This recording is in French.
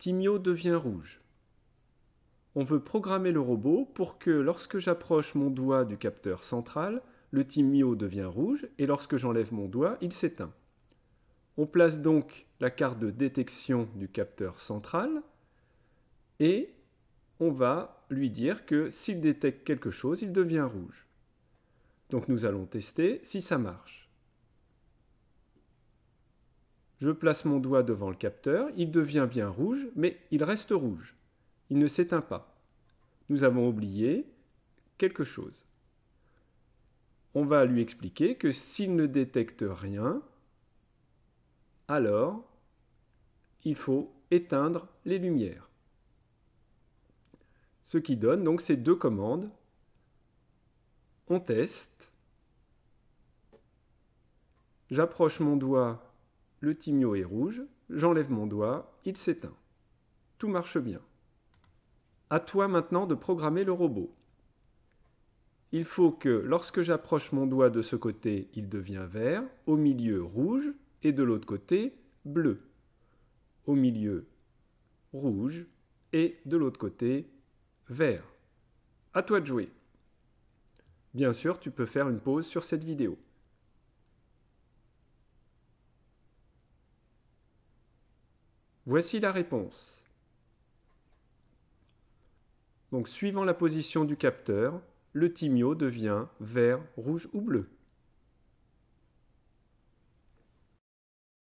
Timio devient rouge. On veut programmer le robot pour que lorsque j'approche mon doigt du capteur central, le Timio devient rouge et lorsque j'enlève mon doigt, il s'éteint. On place donc la carte de détection du capteur central et on va lui dire que s'il détecte quelque chose, il devient rouge. Donc nous allons tester si ça marche. Je place mon doigt devant le capteur, il devient bien rouge, mais il reste rouge. Il ne s'éteint pas. Nous avons oublié quelque chose. On va lui expliquer que s'il ne détecte rien, alors il faut éteindre les lumières. Ce qui donne donc ces deux commandes. On teste. J'approche mon doigt le timio est rouge, j'enlève mon doigt, il s'éteint. Tout marche bien. À toi maintenant de programmer le robot. Il faut que lorsque j'approche mon doigt de ce côté, il devient vert, au milieu rouge et de l'autre côté bleu. Au milieu rouge et de l'autre côté vert. À toi de jouer. Bien sûr, tu peux faire une pause sur cette vidéo. Voici la réponse. Donc suivant la position du capteur, le timio devient vert, rouge ou bleu.